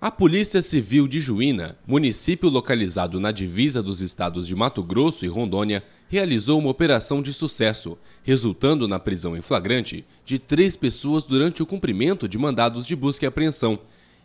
A Polícia Civil de Juína, município localizado na divisa dos estados de Mato Grosso e Rondônia, realizou uma operação de sucesso, resultando na prisão em flagrante de três pessoas durante o cumprimento de mandados de busca e apreensão,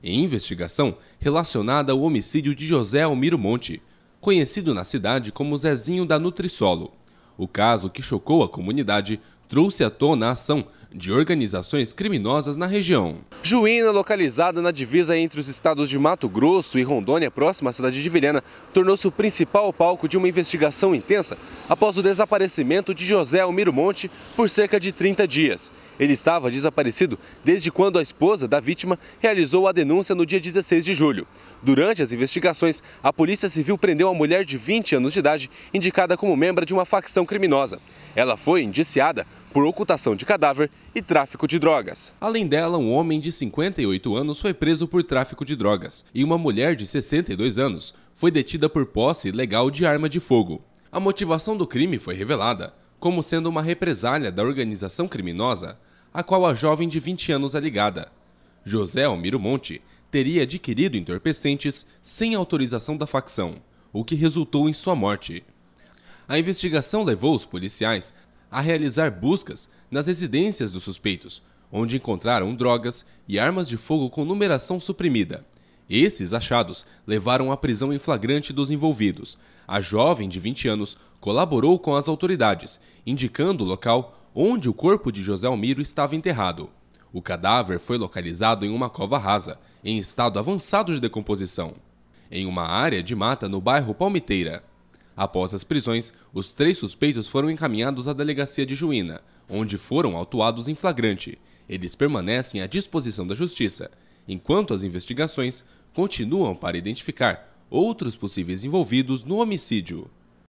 em investigação relacionada ao homicídio de José Almiro Monte, conhecido na cidade como Zezinho da Nutrisolo. O caso que chocou a comunidade trouxe à tona a ação de organizações criminosas na região. Juína, localizada na divisa entre os estados de Mato Grosso e Rondônia, próxima à cidade de Vilhena, tornou-se o principal palco de uma investigação intensa após o desaparecimento de José Almiro Monte por cerca de 30 dias. Ele estava desaparecido desde quando a esposa da vítima realizou a denúncia no dia 16 de julho. Durante as investigações, a Polícia Civil prendeu a mulher de 20 anos de idade, indicada como membro de uma facção criminosa. Ela foi indiciada por ocultação de cadáver e tráfico de drogas. Além dela, um homem de 58 anos, foi preso por tráfico de drogas e uma mulher de 62 anos foi detida por posse ilegal de arma de fogo. A motivação do crime foi revelada como sendo uma represália da organização criminosa a qual a jovem de 20 anos é ligada. José Almiro Monte teria adquirido entorpecentes sem autorização da facção, o que resultou em sua morte. A investigação levou os policiais a realizar buscas nas residências dos suspeitos onde encontraram drogas e armas de fogo com numeração suprimida. Esses achados levaram à prisão em flagrante dos envolvidos. A jovem de 20 anos colaborou com as autoridades, indicando o local onde o corpo de José Almiro estava enterrado. O cadáver foi localizado em uma cova rasa, em estado avançado de decomposição, em uma área de mata no bairro Palmiteira. Após as prisões, os três suspeitos foram encaminhados à delegacia de Juína, onde foram autuados em flagrante eles permanecem à disposição da Justiça, enquanto as investigações continuam para identificar outros possíveis envolvidos no homicídio.